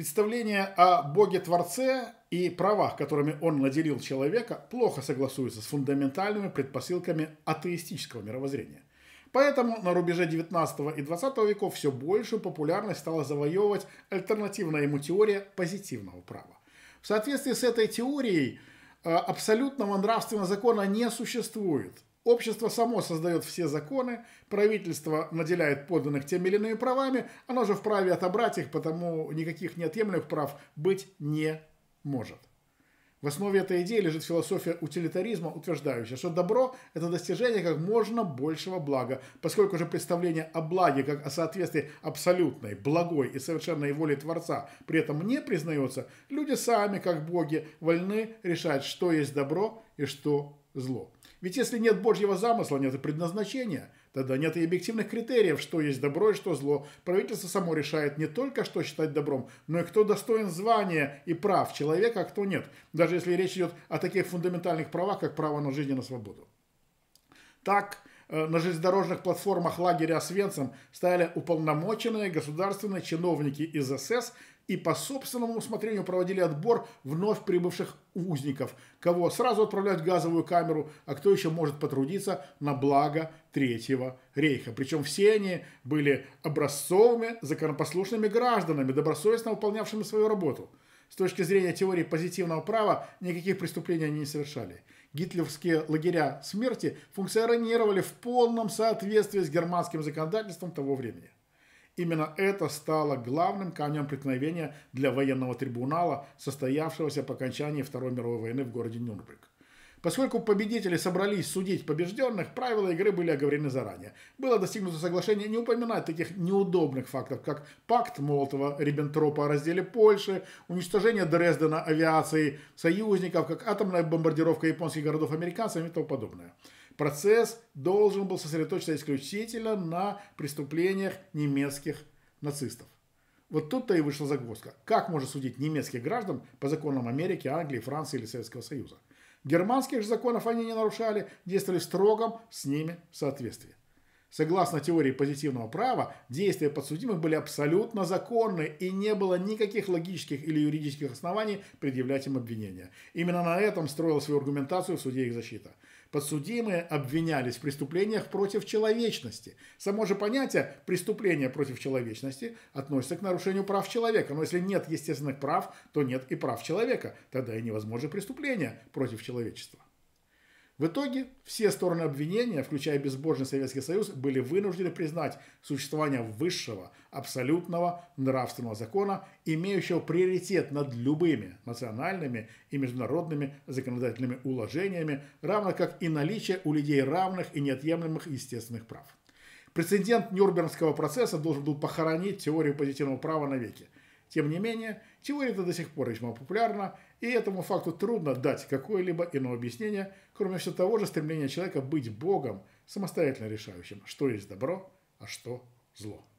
Представления о Боге-творце и правах, которыми он наделил человека, плохо согласуются с фундаментальными предпосылками атеистического мировоззрения. Поэтому на рубеже 19 и 20 веков все большую популярность стала завоевывать альтернативная ему теория позитивного права. В соответствии с этой теорией э, абсолютного нравственного закона не существует – Общество само создает все законы, правительство наделяет подданных теми или иными правами, оно же вправе отобрать их, потому никаких неотъемлемых прав быть не может. В основе этой идеи лежит философия утилитаризма, утверждающая, что добро – это достижение как можно большего блага, поскольку же представление о благе как о соответствии абсолютной, благой и совершенной воле Творца при этом не признается, люди сами, как боги, вольны решать, что есть добро и что зло. Ведь если нет Божьего замысла, нет и предназначения, тогда нет и объективных критериев, что есть добро и что зло. Правительство само решает не только, что считать добром, но и кто достоин звания и прав человека, а кто нет. Даже если речь идет о таких фундаментальных правах, как право на жизнь и на свободу. Так, э, на железнодорожных платформах лагеря Освенцим стояли уполномоченные государственные чиновники из СС и по собственному усмотрению проводили отбор вновь прибывших узников, кого сразу отправлять в газовую камеру, а кто еще может потрудиться на благо Третьего Рейха. Причем все они были образцовыми, законопослушными гражданами, добросовестно выполнявшими свою работу. С точки зрения теории позитивного права никаких преступлений они не совершали. Гитлеровские лагеря смерти функционировали в полном соответствии с германским законодательством того времени. Именно это стало главным камнем преткновения для военного трибунала, состоявшегося по окончании Второй мировой войны в городе Нюрнберг. Поскольку победители собрались судить побежденных, правила игры были оговорены заранее. Было достигнуто соглашение не упоминать таких неудобных фактов, как пакт Молотова-Риббентропа о разделе Польши, уничтожение Дрездена авиацией союзников, как атомная бомбардировка японских городов американцами и тому подобное. Процесс должен был сосредоточиться исключительно на преступлениях немецких нацистов. Вот тут-то и вышла загвоздка. Как можно судить немецких граждан по законам Америки, Англии, Франции или Советского Союза? Германских же законов они не нарушали, действовали в строгом с ними соответствии. Согласно теории позитивного права, действия подсудимых были абсолютно законны и не было никаких логических или юридических оснований предъявлять им обвинения. Именно на этом строила свою аргументацию в суде их защита. Подсудимые обвинялись в преступлениях против человечности. Само же понятие преступления против человечности» относится к нарушению прав человека. Но если нет естественных прав, то нет и прав человека. Тогда и невозможно преступление против человечества. В итоге все стороны обвинения, включая безбожный Советский Союз, были вынуждены признать существование высшего, абсолютного нравственного закона, имеющего приоритет над любыми национальными и международными законодательными уложениями, равно как и наличие у людей равных и неотъемлемых естественных прав. Прецедент Нюрнбергского процесса должен был похоронить теорию позитивного права навеки – тем не менее, теория это до сих пор весьма популярна, и этому факту трудно дать какое-либо иное объяснение, кроме все того же стремления человека быть Богом, самостоятельно решающим, что есть добро, а что зло.